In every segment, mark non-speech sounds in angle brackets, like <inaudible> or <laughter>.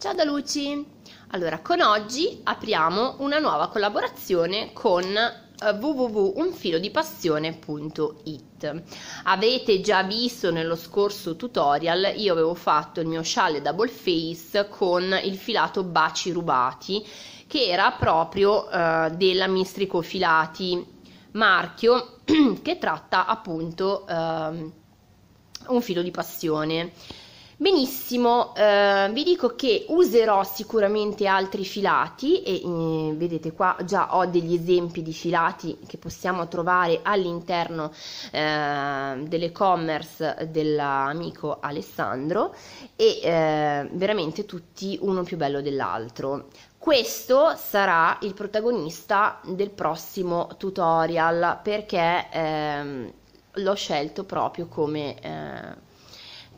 Ciao da Luci! Allora, con oggi apriamo una nuova collaborazione con eh, www.unfilodipassione.it Avete già visto nello scorso tutorial, io avevo fatto il mio scialle double face con il filato baci rubati che era proprio eh, della Mistrico Filati marchio <clears throat> che tratta appunto eh, un filo di passione Benissimo, eh, vi dico che userò sicuramente altri filati e eh, vedete qua già ho degli esempi di filati che possiamo trovare all'interno eh, dell'e-commerce dell'amico Alessandro e eh, veramente tutti uno più bello dell'altro. Questo sarà il protagonista del prossimo tutorial perché ehm, l'ho scelto proprio come eh,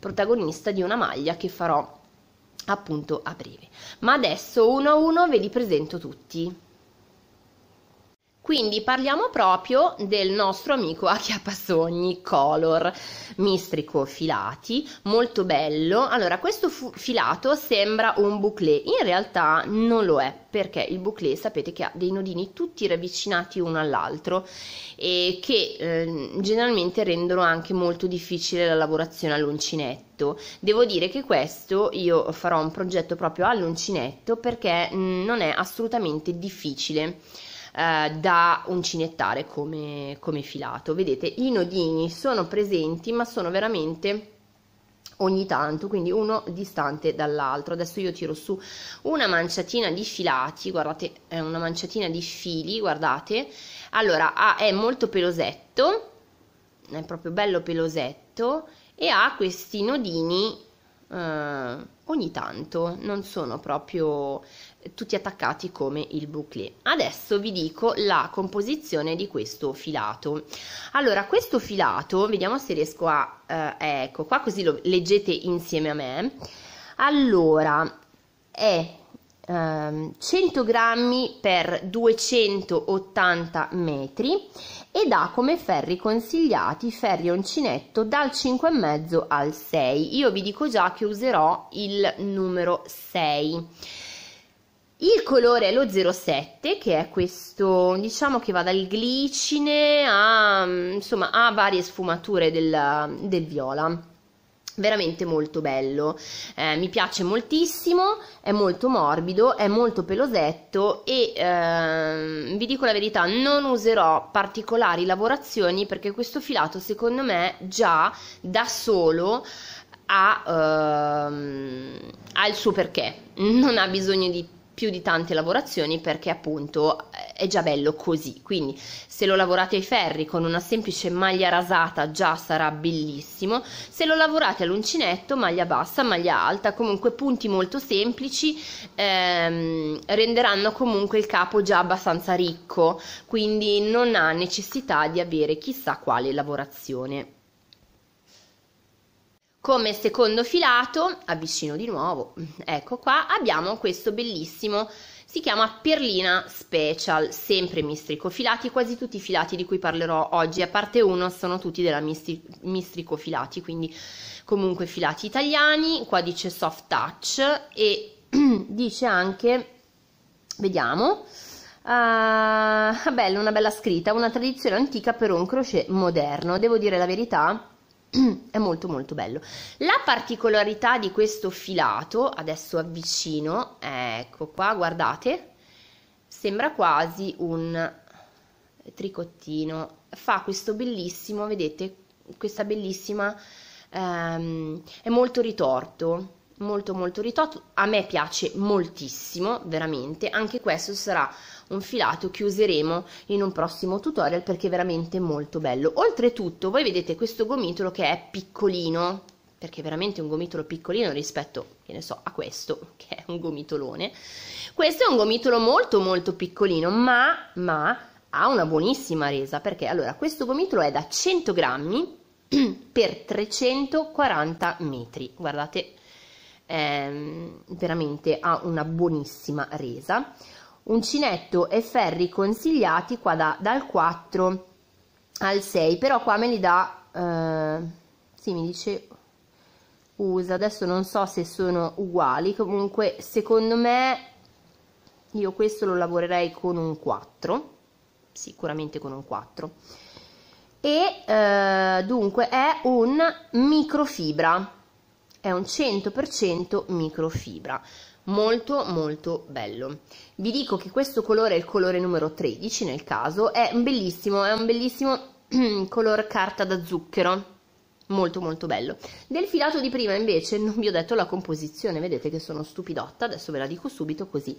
protagonista di una maglia che farò appunto a breve. Ma adesso uno a uno ve li presento tutti. Quindi parliamo proprio del nostro amico acchiappasogni color, mistrico filati, molto bello. Allora, questo filato sembra un bouclé, in realtà non lo è, perché il bouclé sapete che ha dei nodini tutti ravvicinati uno all'altro e che eh, generalmente rendono anche molto difficile la lavorazione all'uncinetto. Devo dire che questo io farò un progetto proprio all'uncinetto perché mm, non è assolutamente difficile. Eh, da uncinettare come, come filato. Vedete, i nodini sono presenti ma sono veramente ogni tanto, quindi uno distante dall'altro. Adesso io tiro su una manciatina di filati, guardate, è una manciatina di fili, guardate. Allora, ha, è molto pelosetto, è proprio bello pelosetto e ha questi nodini eh, ogni tanto, non sono proprio eh, tutti attaccati come il bouclé. Adesso vi dico la composizione di questo filato. Allora, questo filato, vediamo se riesco a... Eh, ecco qua, così lo leggete insieme a me. Allora, è ehm, 100 grammi per 280 metri ed ha come ferri consigliati ferri uncinetto dal 5,5 al 6. Io vi dico già che userò il numero 6. Il colore è lo 07 che è questo, diciamo che va dal glicine a, mm, insomma, ha varie sfumature del, del viola veramente molto bello eh, mi piace moltissimo è molto morbido è molto pelosetto e ehm, vi dico la verità non userò particolari lavorazioni perché questo filato secondo me già da solo ha, ehm, ha il suo perché non ha bisogno di più di tante lavorazioni perché appunto è già bello così quindi se lo lavorate ai ferri con una semplice maglia rasata già sarà bellissimo se lo lavorate all'uncinetto maglia bassa maglia alta comunque punti molto semplici ehm, renderanno comunque il capo già abbastanza ricco quindi non ha necessità di avere chissà quale lavorazione come secondo filato, avvicino di nuovo, ecco qua, abbiamo questo bellissimo, si chiama perlina special, sempre mistrico filati, quasi tutti i filati di cui parlerò oggi, a parte uno, sono tutti della mistri- filati, quindi comunque filati italiani, qua dice soft touch e <clears throat> dice anche, vediamo, uh, ah, bella, una bella scritta, una tradizione antica per un crochet moderno, devo dire la verità, è molto molto bello la particolarità di questo filato adesso avvicino ecco qua guardate sembra quasi un tricottino fa questo bellissimo vedete questa bellissima ehm, è molto ritorto molto molto ritorto a me piace moltissimo veramente anche questo sarà un filato che useremo in un prossimo tutorial perché è veramente molto bello oltretutto voi vedete questo gomitolo che è piccolino perché è veramente un gomitolo piccolino rispetto, che ne so, a questo, <laughs> che è un gomitolone. Questo è un gomitolo molto molto piccolino, ma, ma ha una buonissima resa, perché allora questo gomitolo è da 100 grammi <clears throat> per 340 metri, guardate, ehm, veramente ha una buonissima resa uncinetto e ferri consigliati qua da, dal 4 al 6 però qua me li dà eh, sì, mi dice usa adesso non so se sono uguali comunque secondo me io questo lo lavorerei con un 4 sicuramente con un 4 e eh, dunque è un microfibra è un 100% microfibra molto molto bello vi dico che questo colore è il colore numero 13 nel caso è un bellissimo è un bellissimo <clears throat> color carta da zucchero molto molto bello del filato di prima invece non vi ho detto la composizione vedete che sono stupidotta adesso ve la dico subito così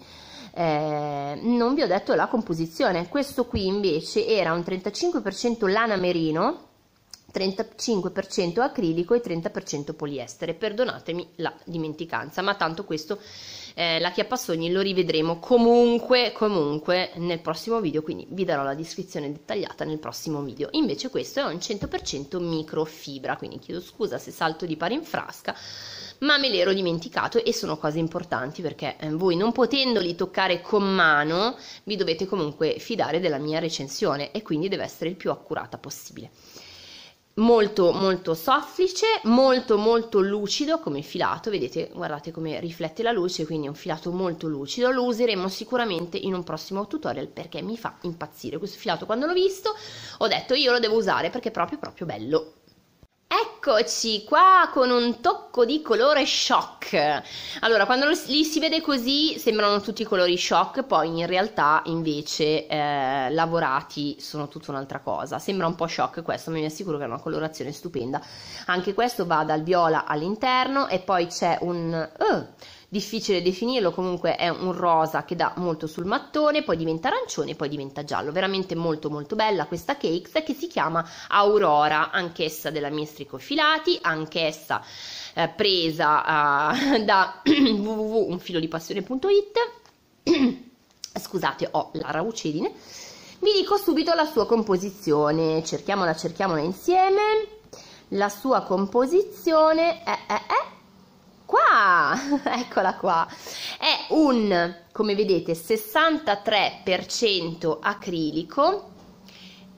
eh, non vi ho detto la composizione questo qui invece era un 35% lana merino 35% acrilico e 30% poliestere. Perdonatemi la dimenticanza, ma tanto questo eh, la chiappassogni lo rivedremo comunque, comunque nel prossimo video, quindi vi darò la descrizione dettagliata nel prossimo video. Invece questo è un 100% microfibra, quindi chiedo scusa se salto di pari in frasca, ma me l'ero dimenticato e sono cose importanti perché eh, voi non potendoli toccare con mano vi dovete comunque fidare della mia recensione e quindi deve essere il più accurata possibile molto molto soffice, molto molto lucido come filato, vedete, guardate come riflette la luce, quindi è un filato molto lucido, lo useremo sicuramente in un prossimo tutorial perché mi fa impazzire questo filato, quando l'ho visto ho detto io lo devo usare perché è proprio proprio bello. Eccoci qua con un tocco di colore shock. Allora, quando li si vede così sembrano tutti colori shock, poi in realtà invece eh, lavorati sono tutta un'altra cosa. Sembra un po' shock questo, ma vi assicuro che è una colorazione stupenda. Anche questo va dal viola all'interno e poi c'è un... Uh, difficile definirlo, comunque è un rosa che dà molto sul mattone, poi diventa arancione, poi diventa giallo, veramente molto molto bella questa cakes che si chiama Aurora, anch'essa della Mistrico Filati, anch'essa eh, presa eh, da <clears throat> www.unfilodipassione.it <clears throat> scusate ho la raucedine vi dico subito la sua composizione cerchiamola cerchiamola insieme la sua composizione è, è, è qua, <laughs> eccola qua, è un, come vedete, 63% acrilico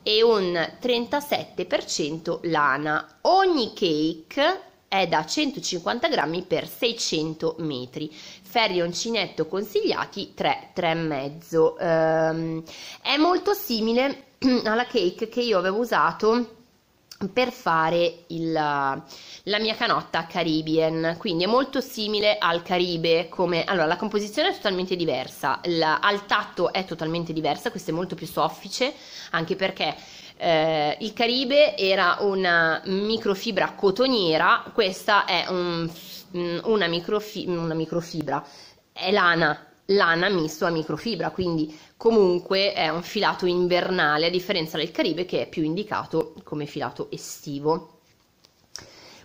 e un 37% lana. Ogni cake è da 150 grammi per 600 metri. Ferri uncinetto consigliati 3, 3,5. Ehm, è molto simile <clears throat> alla cake che io avevo usato per fare il, la mia canotta Caribbean, quindi è molto simile al Caribe come allora la composizione è totalmente diversa, la, al tatto è totalmente diversa, questa è molto più soffice, anche perché eh, il Caribe era una microfibra cotoniera, questa è un, una, microfi, una microfibra, è lana, lana misto a microfibra, quindi comunque è un filato invernale a differenza del Caribe che è più indicato come filato estivo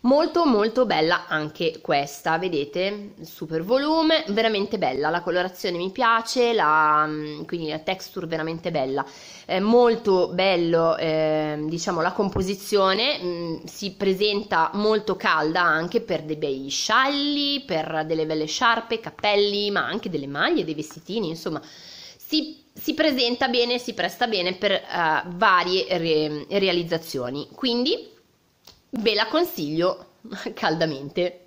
molto molto bella anche questa vedete super volume veramente bella la colorazione mi piace la, mm, quindi la texture veramente bella eh, molto bello eh, diciamo la composizione mh, mm, si presenta molto calda anche per dei bei scialli per delle belle sciarpe cappelli ma anche delle maglie dei vestitini insomma si si presenta bene, si presta bene per uh, varie re realizzazioni. Quindi ve la consiglio <laughs> caldamente.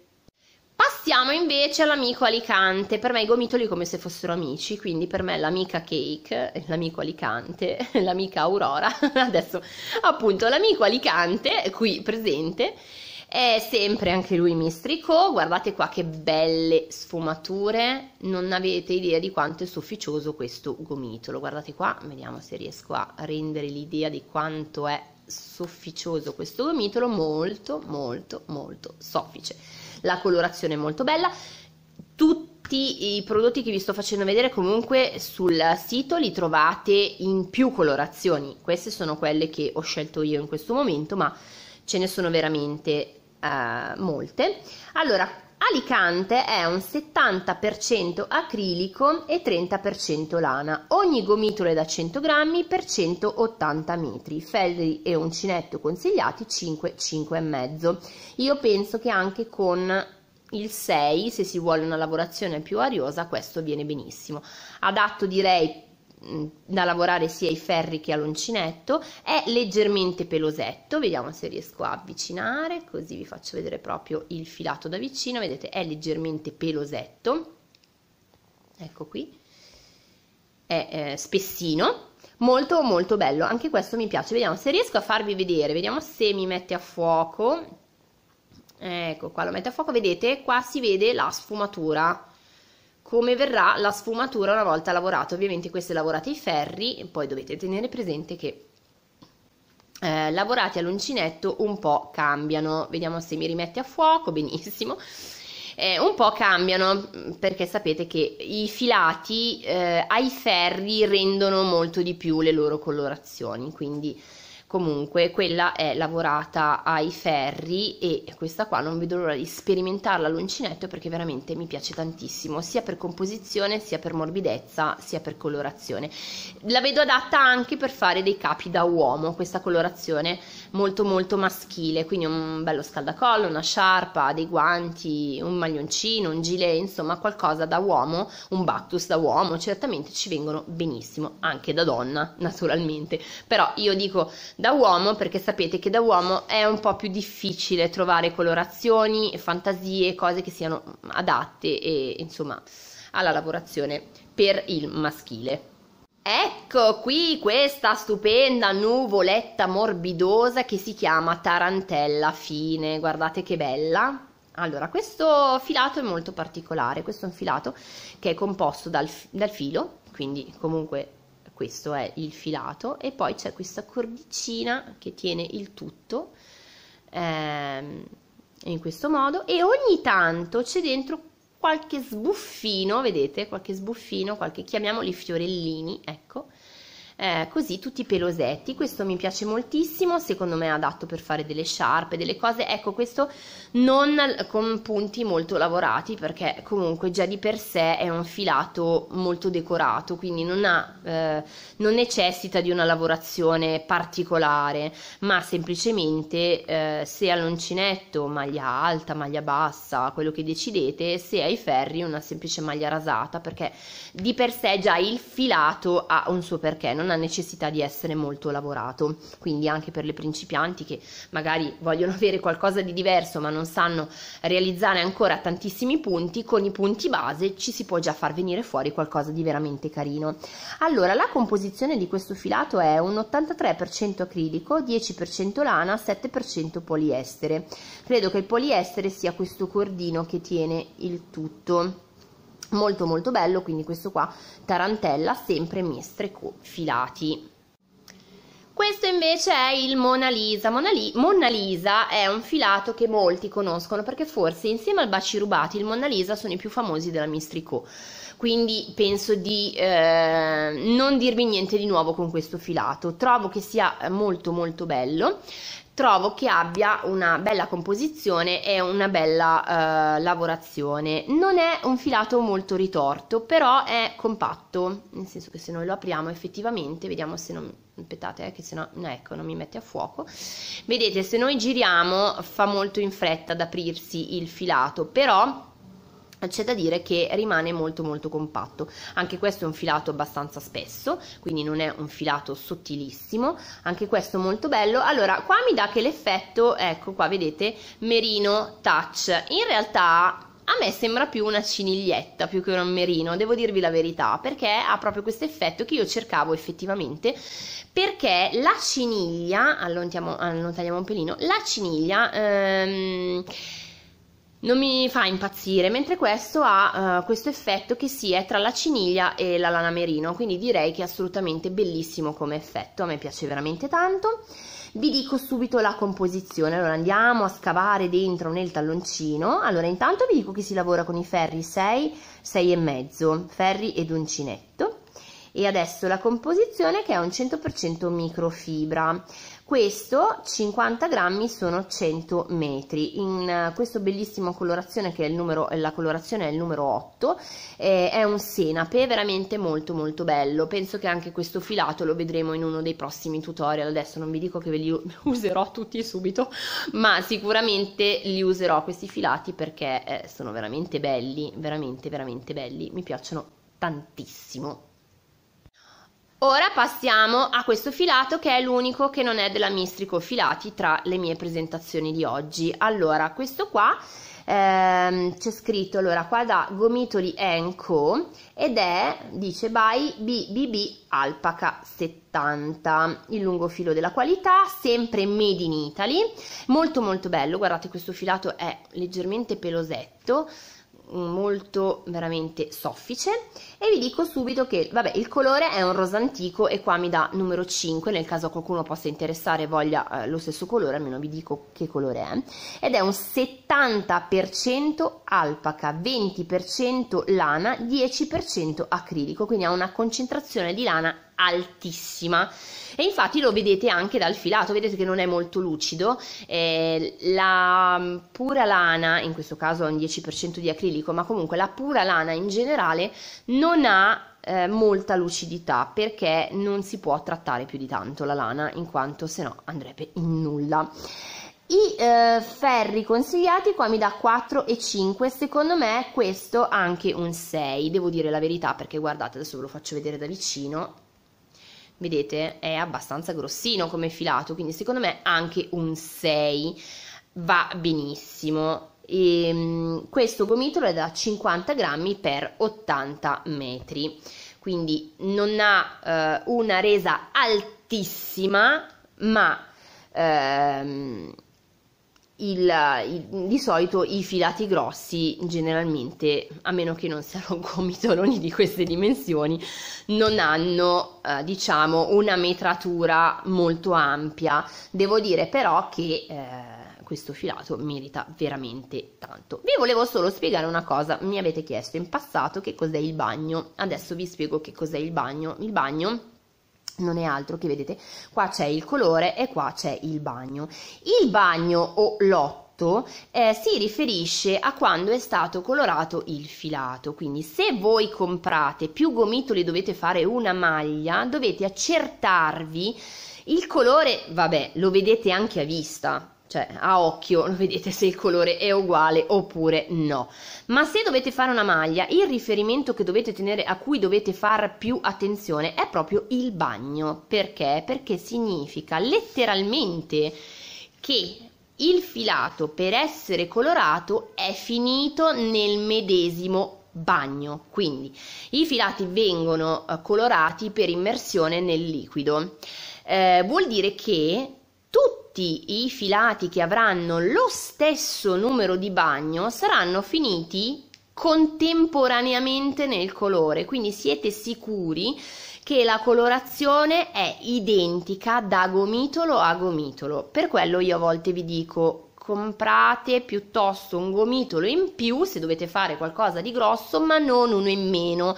Passiamo invece all'amico Alicante. Per me i gomitoli come se fossero amici, quindi per me l'amica Cake, l'amico Alicante, <laughs> l'amica Aurora, <laughs> adesso appunto l'amico Alicante qui presente è sempre anche lui mistrico. Guardate qua che belle sfumature, non avete idea di quanto è sofficioso questo gomitolo. Guardate qua, vediamo se riesco a rendere l'idea di quanto è sofficioso questo gomitolo, molto molto molto soffice. La colorazione è molto bella, tutti i prodotti che vi sto facendo vedere comunque sul sito li trovate in più colorazioni, queste sono quelle che ho scelto io in questo momento ma ce ne sono veramente eh, molte. Allora, Alicante è un 70% acrilico e 30% lana. Ogni gomitolo è da 100 grammi per 180 metri. Ferri e uncinetto consigliati 5, 5,5. Io penso che anche con il 6, se si vuole una lavorazione più ariosa, questo viene benissimo. Adatto direi da lavorare sia ai ferri che all'uncinetto, è leggermente pelosetto, vediamo se riesco a avvicinare, così vi faccio vedere proprio il filato da vicino, vedete è leggermente pelosetto, ecco qui, è eh, spessino, molto molto bello, anche questo mi piace, vediamo se riesco a farvi vedere, vediamo se mi mette a fuoco, ecco qua lo metto a fuoco, vedete qua si vede la sfumatura, come verrà la sfumatura una volta lavorata. Ovviamente queste lavorate ai ferri, poi dovete tenere presente che eh, lavorati all'uncinetto un po' cambiano. Vediamo se mi rimette a fuoco, <laughs> benissimo. Eh, un po' cambiano perché sapete che i filati eh, ai ferri rendono molto di più le loro colorazioni, quindi comunque quella è lavorata ai ferri e questa qua non vedo l'ora di sperimentarla all'uncinetto perché veramente mi piace tantissimo sia per composizione sia per morbidezza sia per colorazione la vedo adatta anche per fare dei capi da uomo questa colorazione molto molto maschile quindi un bello scaldacollo una sciarpa dei guanti un maglioncino un gilet insomma qualcosa da uomo un bactus da uomo certamente ci vengono benissimo anche da donna naturalmente però io dico da uomo perché sapete che da uomo è un po' più difficile trovare colorazioni, fantasie, cose che siano adatte e insomma alla lavorazione per il maschile. Ecco qui questa stupenda nuvoletta morbidosa che si chiama tarantella fine, guardate che bella. Allora, questo filato è molto particolare, questo è un filato che è composto dal, dal filo, quindi comunque questo è il filato e poi c'è questa cordicina che tiene il tutto ehm, in questo modo e ogni tanto c'è dentro qualche sbuffino vedete qualche sbuffino qualche chiamiamoli fiorellini ecco eh, così tutti pelosetti questo mi piace moltissimo secondo me è adatto per fare delle sciarpe delle cose ecco questo non con punti molto lavorati perché comunque già di per sé è un filato molto decorato quindi non ha eh, non necessita di una lavorazione particolare ma semplicemente eh, se all'uncinetto maglia alta maglia bassa quello che decidete se ai ferri una semplice maglia rasata perché di per sé già il filato ha un suo perché non ha necessità di essere molto lavorato, quindi anche per le principianti che magari vogliono <laughs> avere qualcosa di diverso ma non sanno realizzare ancora tantissimi punti, con i punti base ci si può già far venire fuori qualcosa di veramente carino. Allora, la composizione di questo filato è un 83% acrilico, 10% lana, 7% poliestere. Credo che il poliestere sia questo cordino che tiene il tutto molto molto bello quindi questo qua tarantella sempre mestre filati questo invece è il Mona Lisa. Mona, Li Mona, Lisa è un filato che molti conoscono perché forse insieme al Baci Rubati il Mona Lisa sono i più famosi della Mistrico quindi penso di eh, non dirvi niente di nuovo con questo filato trovo che sia molto molto bello trovo che abbia una bella composizione e una bella eh, lavorazione non è un filato molto ritorto però è compatto nel senso che se noi lo apriamo effettivamente vediamo se non aspettate eh, che se no ecco non mi mette a fuoco vedete se noi giriamo fa molto in fretta ad aprirsi il filato però c'è da dire che rimane molto molto compatto anche questo è un filato abbastanza spesso quindi non è un filato sottilissimo anche questo molto bello allora qua mi dà che l'effetto ecco qua vedete merino touch in realtà a me sembra più una ciniglietta più che un merino, devo dirvi la verità, perché ha proprio questo effetto che io cercavo effettivamente, perché la ciniglia, allontaniamo, ah, ah, un pelino, la ciniglia... Ehm, non mi fa impazzire, mentre questo ha uh, questo effetto che si è tra la ciniglia e la lana merino, quindi direi che è assolutamente bellissimo come effetto, a me piace veramente tanto. Vi dico subito la composizione, allora andiamo a scavare dentro nel talloncino, allora intanto vi dico che si lavora con i ferri 6, 6 e mezzo, ferri ed uncinetto e adesso la composizione che è un 100% microfibra questo 50 grammi sono 100 metri in uh, questo bellissimo colorazione che è il numero la colorazione è il numero 8 eh, è un senape veramente molto molto bello penso che anche questo filato lo vedremo in uno dei prossimi tutorial adesso non vi dico che ve li <laughs> userò tutti subito ma sicuramente li userò questi filati perché eh, sono veramente belli veramente veramente belli mi piacciono tantissimo Ora passiamo a questo filato che è l'unico che non è della Mistrico filati tra le mie presentazioni di oggi. Allora, questo qua ehm, c'è scritto, allora, qua da Gomitoli Co ed è, dice, by BBB Alpaca 70, il lungo filo della qualità, sempre made in Italy, molto molto bello, guardate questo filato è leggermente pelosetto, molto veramente soffice e vi dico subito che vabbè il colore è un rosa antico e qua mi dà numero 5 nel caso qualcuno possa interessare e voglia eh, lo stesso colore almeno vi dico che colore è ed è un 70% alpaca 20% lana 10% acrilico quindi ha una concentrazione di lana altissima e infatti lo vedete anche dal filato, vedete che non è molto lucido, eh, la mm, pura lana, in questo caso ha un 10% di acrilico, ma comunque la pura lana in generale non ha eh, molta lucidità perché non si può trattare più di tanto la lana in quanto se no andrebbe in nulla. I eh, ferri consigliati qua mi dà 4 e 5, secondo me questo anche un 6, devo dire la verità perché guardate adesso ve lo faccio vedere da vicino, vedete è abbastanza grossino come filato quindi secondo me anche un 6 va benissimo e, ehm, questo gomitolo è da 50 grammi per 80 metri quindi non ha eh, una resa altissima ma ehm, il, il, di solito i filati grossi generalmente, a meno che non siano gomitoloni di queste dimensioni, non hanno eh, diciamo una metratura molto ampia. Devo dire però che eh, questo filato merita veramente tanto. Vi volevo solo spiegare una cosa, mi avete chiesto in passato che cos'è il bagno, adesso vi spiego che cos'è il bagno. Il bagno non è altro che vedete qua c'è il colore e qua c'è il bagno il bagno o lotto eh, si riferisce a quando è stato colorato il filato. Quindi se voi comprate più gomitoli dovete fare una maglia, dovete accertarvi il colore, vabbè, lo vedete anche a vista, cioè a occhio <laughs> vedete se il colore è uguale oppure no. Ma se dovete fare una maglia, il riferimento che dovete tenere a cui dovete fare più attenzione è proprio il bagno. Perché? Perché significa letteralmente che il filato per essere colorato è finito nel medesimo bagno, quindi i filati vengono eh, colorati per immersione nel liquido. Eh, vuol dire che tutti tutti i filati che avranno lo stesso numero di bagno saranno finiti contemporaneamente nel colore, quindi siete sicuri che la colorazione è identica da gomitolo a gomitolo. Per quello io a volte vi dico comprate piuttosto un gomitolo in più se dovete fare qualcosa di grosso, ma non uno in meno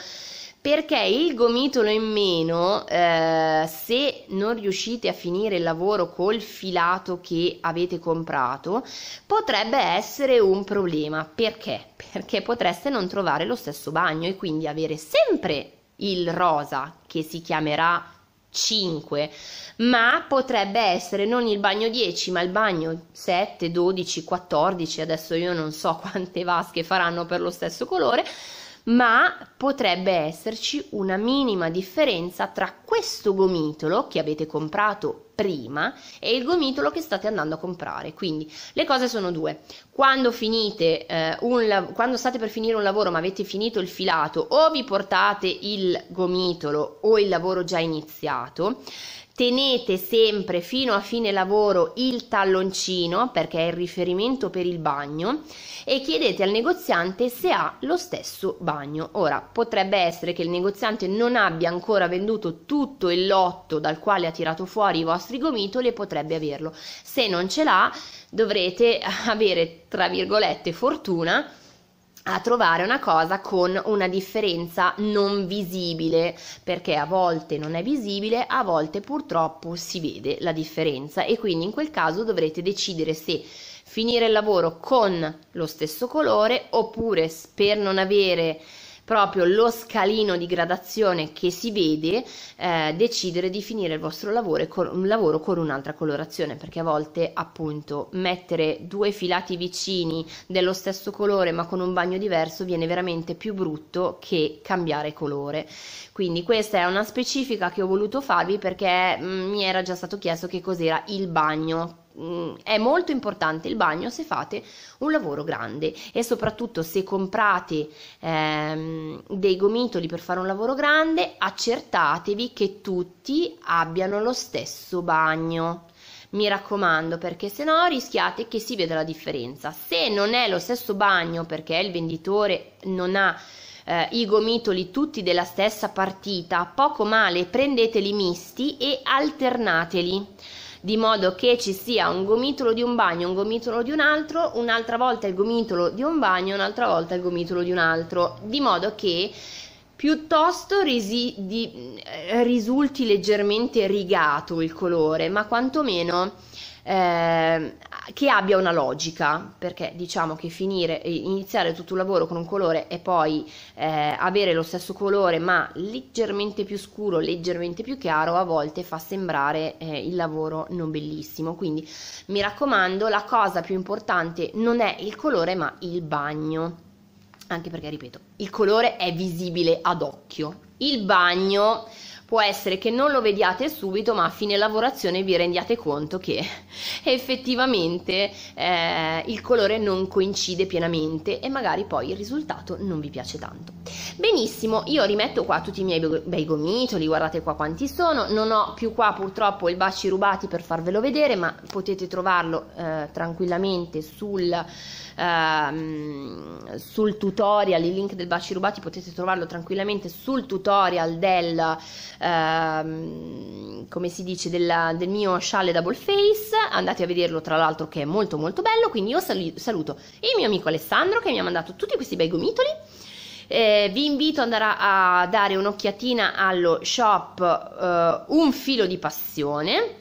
perché il gomitolo in meno, eh, se non riuscite a finire il lavoro col filato che avete comprato, potrebbe essere un problema. Perché? Perché potreste non trovare lo stesso bagno e quindi avere sempre il rosa che si chiamerà 5, ma potrebbe essere non il bagno 10, ma il bagno 7, 12, 14, adesso io non so <laughs> quante vasche faranno per lo stesso colore ma potrebbe esserci una minima differenza tra questo gomitolo che avete comprato prima e il gomitolo che state andando a comprare. Quindi le cose sono due. Quando, finite, eh, un, quando state per finire un lavoro ma avete finito il filato o vi portate il gomitolo o il lavoro già iniziato, Tenete sempre fino a fine lavoro il talloncino perché è il riferimento per il bagno e chiedete al negoziante se ha lo stesso bagno. Ora potrebbe essere che il negoziante non abbia ancora venduto tutto il lotto dal quale ha tirato fuori i vostri gomitoli e potrebbe averlo. Se non ce l'ha dovrete avere tra virgolette fortuna a trovare una cosa con una differenza non visibile perché a volte non è visibile a volte purtroppo si vede la differenza e quindi in quel caso dovrete decidere se finire il lavoro con lo stesso colore oppure per non avere proprio lo scalino di gradazione che si vede, eh, decidere di finire il vostro lavoro con, un lavoro con un'altra colorazione, perché a volte appunto mettere due filati vicini dello stesso colore ma con un bagno diverso viene veramente più brutto che cambiare colore. Quindi questa è una specifica che ho voluto farvi perché mh, mm, mi era già stato chiesto che cos'era il bagno Mm, è molto importante il bagno se fate un lavoro grande e soprattutto se comprate ehm, dei gomitoli per fare un lavoro grande accertatevi che tutti abbiano lo stesso bagno mi raccomando perché se no rischiate che si veda la differenza se non è lo stesso bagno perché il venditore non ha eh, i gomitoli tutti della stessa partita poco male prendeteli misti e alternateli di modo che ci sia un gomitolo di un bagno, un gomitolo di un altro, un'altra volta il gomitolo di un bagno, un'altra volta il gomitolo di un altro, di modo che piuttosto resi, di, eh, risulti leggermente rigato il colore, ma quantomeno eh, che abbia una logica, perché diciamo che finire, iniziare tutto un lavoro con un colore e poi eh, avere lo stesso colore ma leggermente più scuro, leggermente più chiaro, a volte fa sembrare eh, il lavoro non bellissimo. Quindi mi raccomando, la cosa più importante non è il colore ma il bagno. Anche perché, ripeto, il colore è visibile ad occhio. Il bagno Può essere che non lo vediate subito, ma a fine lavorazione vi rendiate conto che effettivamente eh, il colore non coincide pienamente e magari poi il risultato non vi piace tanto. Benissimo, io rimetto qua tutti i miei bei gomitoli, guardate qua quanti sono, non ho più qua purtroppo il baci rubati per farvelo vedere, ma potete trovarlo eh, tranquillamente sul, eh, sul tutorial, il link del baci rubati potete trovarlo tranquillamente sul tutorial del ehm, come si dice, della, del mio scialle double face, andate a vederlo tra l'altro che è molto molto bello, quindi io saluto il mio amico Alessandro che mi ha mandato tutti questi bei gomitoli, eh, vi invito ad andare a, a dare un'occhiatina allo shop eh, Un filo di passione,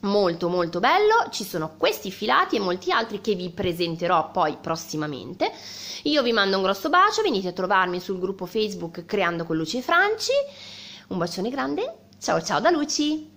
molto molto bello, ci sono questi filati e molti altri che vi presenterò poi prossimamente. Io vi mando un grosso bacio, venite a trovarmi sul gruppo Facebook Creando con Luce Franci un bacione grande, ciao ciao da Luci!